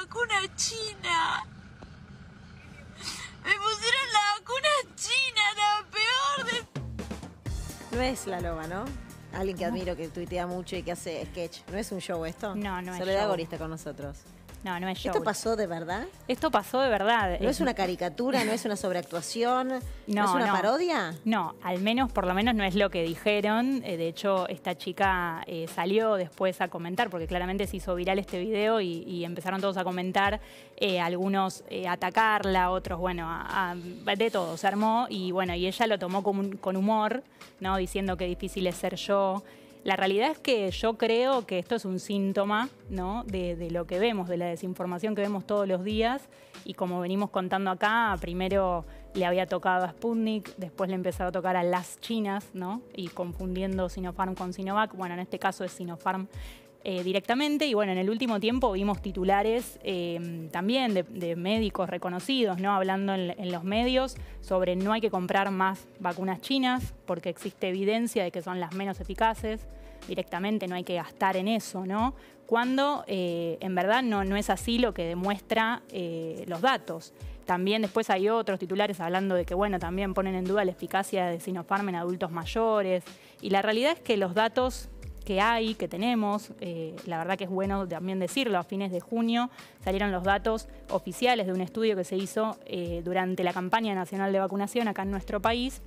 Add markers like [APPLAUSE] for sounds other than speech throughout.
vacuna china. Me pusieron la vacuna china, la peor de... No es la loba, ¿no? Alguien que admiro, que tuitea mucho y que hace sketch. ¿No es un show esto? No, no es show. Soledad Gorista con nosotros. No, no es show. ¿Esto pasó de verdad? Esto pasó de verdad. ¿No es una caricatura? ¿No es una sobreactuación? ¿No, es una parodia? No, al menos, por lo menos no es lo que dijeron. Eh, de hecho, esta chica eh, salió después a comentar, porque claramente se hizo viral este video y, empezaron todos a comentar, eh, algunos a atacarla, otros, bueno, a, de todo, se armó. Y bueno, y ella lo tomó con, humor, ¿no? Diciendo que difícil es ser yo. La realidad es que yo creo que esto es un síntoma ¿no? de, lo que vemos, de la desinformación que vemos todos los días. Y como venimos contando acá, primero le había tocado a Sputnik, después le empezaba a tocar a las chinas, ¿no? Y confundiendo Sinopharm con Sinovac. Bueno, en este caso es Sinopharm eh, directamente. Y bueno, en el último tiempo vimos titulares eh, también de, médicos reconocidos, ¿no? Hablando en, los medios sobre no hay que comprar más vacunas chinas porque existe evidencia de que son las menos eficaces. Directamente no hay que gastar en eso, ¿no? Cuando eh, en verdad no, no es así lo que demuestra los datos. También después hay otros titulares hablando de que, bueno, también ponen en duda la eficacia de Sinopharm en adultos mayores. Y la realidad es que los datos que hay, que tenemos. Eh, la verdad que es bueno también decirlo, a fines de junio salieron los datos oficiales de un estudio que se hizo eh, durante la campaña nacional de vacunación acá en nuestro país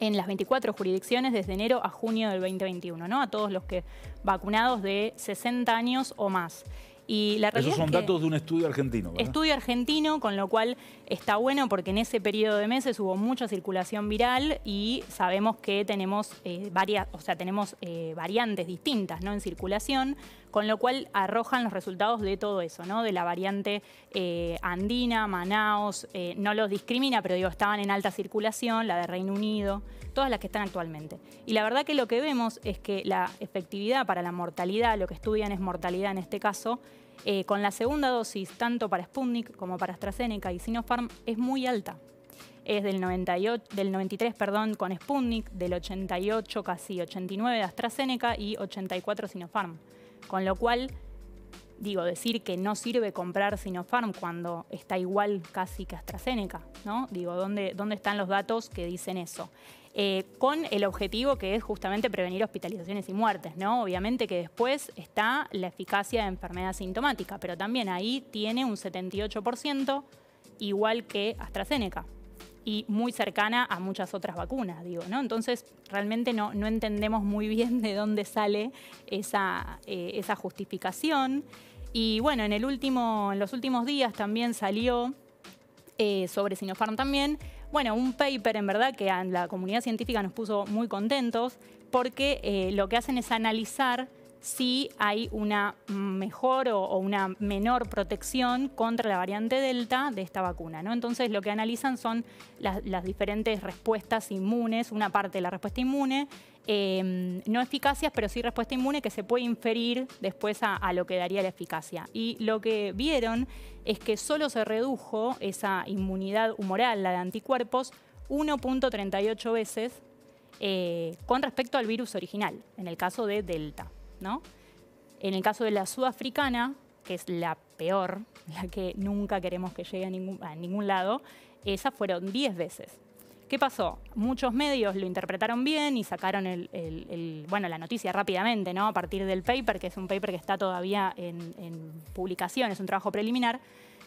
en las 24 jurisdicciones desde enero a junio del 2021, ¿no? A todos los que vacunados de 60 años o más. Esos son datos de un estudio argentino. Estudio argentino, con lo cual está bueno porque en ese periodo de meses hubo mucha circulación viral y sabemos que tenemos eh, varias, o sea, tenemos eh, variantes distintas ¿no? en circulación, con lo cual arrojan los resultados de todo eso, ¿no? De la variante eh, andina, Manaos, no los discrimina, pero digo, estaban en alta circulación, la de Reino Unido, todas las que están actualmente. Y la verdad que lo que vemos es que la efectividad para la mortalidad, lo que estudian es mortalidad en este caso, eh, con la segunda dosis, tanto para Sputnik como para AstraZeneca y Sinopharm, es muy alta. Es del, 98, del 93 perdón, con Sputnik, del 88 casi 89 de AstraZeneca y 84 Sinopharm. Con lo cual, digo, decir que no sirve comprar Sinopharm cuando está igual casi que AstraZeneca, ¿no? Digo, ¿dónde, dónde están los datos que dicen eso? Eh, con el objetivo que es justamente prevenir hospitalizaciones y muertes, ¿no? Obviamente que después está la eficacia de enfermedad sintomática, pero también ahí tiene un 78%, igual que AstraZeneca y muy cercana a muchas otras vacunas, digo, ¿no? Entonces, realmente no, no entendemos muy bien de dónde sale esa, eh, esa justificación. Y bueno, en, el último, en los últimos días también salió eh, sobre Sinopharm también, bueno, un paper en verdad que la comunidad científica nos puso muy contentos porque eh, lo que hacen es analizar si hay una mejor o, una menor protección contra la variante Delta de esta vacuna. Entonces lo que analizan son las, diferentes respuestas inmunes, una parte de la respuesta inmune, em, no eficacias, pero sí respuesta inmune que se puede inferir después a, lo que daría la eficacia. Y lo que vieron es que solo se redujo esa inmunidad humoral, la de anticuerpos, 1.38 veces eh, con respecto al virus original, en el caso de Delta. ¿no? En el caso de la sudafricana, que es la peor, [LAUGHS] la que nunca queremos que llegue a ningún, lado, esas fueron 10 veces. ¿Qué pasó? Muchos medios lo interpretaron bien y sacaron la noticia rápidamente, ¿no? A partir del paper, que es un paper que está todavía en, publicación, es un trabajo preliminar.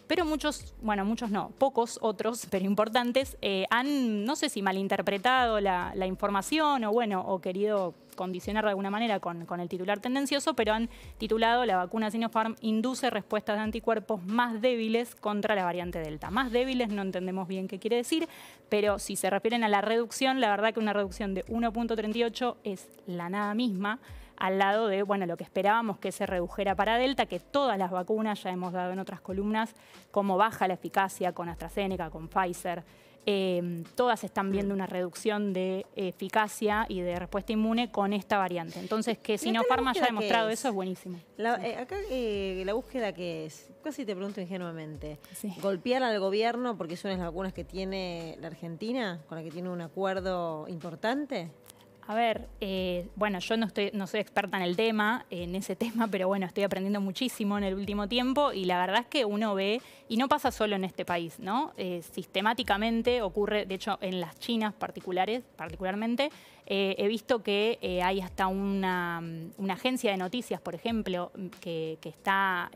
Pero muchos, bueno, muchos no, pocos otros, [LAUGHS] pero importantes, eh, han, no sé si malinterpretado la, la información o bueno, o querido condicionar de alguna manera con, con el titular tendencioso, pero han titulado la vacuna Sinopharm induce respuestas de anticuerpos más débiles contra la variante Delta. Más débiles no entendemos bien qué quiere decir, pero si se refieren a la reducción, la verdad que una reducción de 1.38 es la nada misma al lado de bueno, lo que esperábamos que se redujera para Delta, que todas las vacunas, ya hemos dado en otras columnas, cómo baja la eficacia con AstraZeneca, con Pfizer, Em, todas están viendo una reducción de eficacia y de respuesta inmune con esta variante. Entonces, que Sinopharma ha demostrado eso es buenísimo. La, eh, acá eh, la búsqueda que es, casi te pregunto ingenuamente, ¿golpear al gobierno porque son las vacunas que tiene la Argentina, con la que tiene un acuerdo importante? A ver, eh, bueno, yo no, soy experta en el tema, en ese [LAUGHS] tema, pero bueno, estoy aprendiendo muchísimo en el último tiempo y la verdad es que uno ve, y no pasa solo en este país, ¿no? Eh, sistemáticamente ocurre, de hecho, en las chinas particulares, particularmente, eh, he visto que hay hasta una, agencia de noticias, por ejemplo, que, está,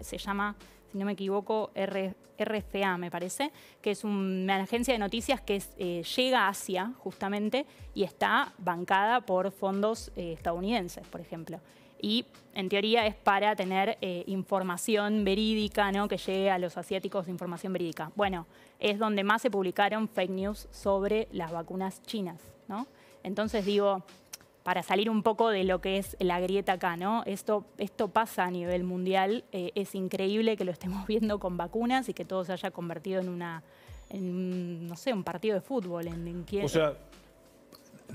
se llama si no me equivoco, RFA, me parece, que es una agencia de noticias que eh, llega a Asia, justamente, y está bancada por fondos eh, estadounidenses, por ejemplo. Y en teoría es para tener eh, información verídica, ¿no? que llegue a los asiáticos información verídica. Bueno, es donde más se publicaron fake news sobre las vacunas chinas. ¿no? Entonces digo, para salir un poco de lo que es la grieta acá, ¿no? Esto, esto pasa a nivel mundial, eh, es increíble que lo estemos [LAUGHS] viendo con vacunas y que todo se haya convertido en una, no sé, un partido de fútbol. En, en O sea,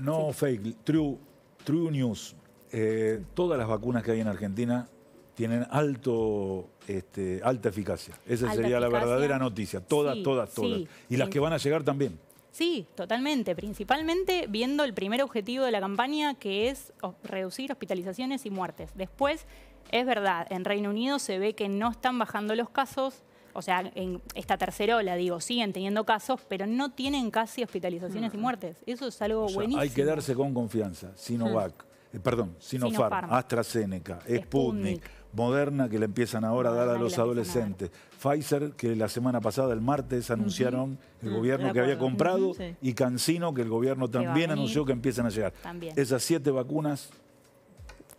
no fake, true, true news. Eh, todas las vacunas que hay en Argentina tienen alto, este, alta eficacia. Esa sería la verdadera noticia. Todas, todas, todas. Y las que van a llegar también. Sí, totalmente. Principalmente viendo el primer objetivo de la campaña, que es reducir hospitalizaciones y muertes. Después, es verdad, en Reino Unido se ve que no están bajando los casos, o sea, en esta tercera ola, digo, siguen teniendo casos, pero no tienen casi hospitalizaciones y mm. muertes. Eso es algo buenísimo. Hay que darse con confianza. Sinovac, mm. eh, perdón, Sinopharm, AstraZeneca, Sputnik Moderna, que le empiezan ahora a dar a ah, los adolescentes. Pfizer, que la semana pasada, el martes, anunciaron el mm, gobierno que había comprado. Y Cancino, que el gobierno también anunció que empiezan a llegar. Esas siete vacunas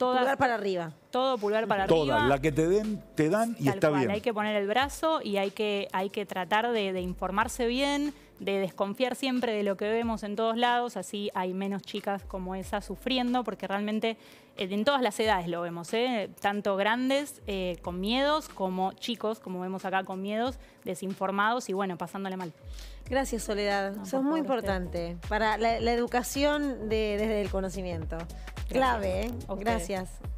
pulgar para arriba. Todo pulgar para arriba. Todas, la que te den, te dan y está bien. Hay que poner el brazo y hay que, hay que tratar de, informarse bien, de desconfiar siempre de lo que vemos en todos lados, así hay menos chicas como esa sufriendo, porque realmente eh, en todas las edades lo vemos, ¿eh? tanto grandes eh, con miedos como chicos, como vemos acá con miedos, desinformados y bueno, pasándole mal. Gracias Soledad, Eso es muy importante para la, educación desde el conocimiento clave. ¿eh? Gracias.